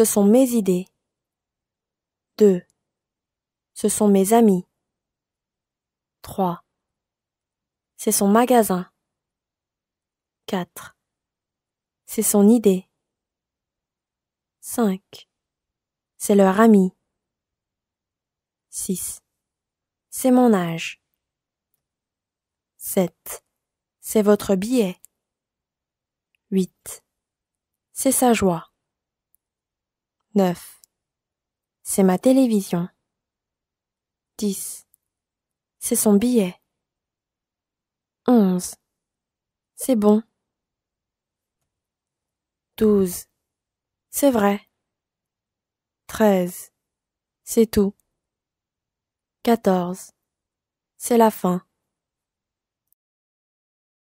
Ce sont mes idées. 2. Ce sont mes amis. 3. C'est son magasin. 4. C'est son idée. 5. C'est leur ami. 6. C'est mon âge. 7. C'est votre billet. 8. C'est sa joie. 9. C'est ma télévision. 10. C'est son billet. 11. C'est bon. 12. C'est vrai. 13. C'est tout. 14. C'est la fin.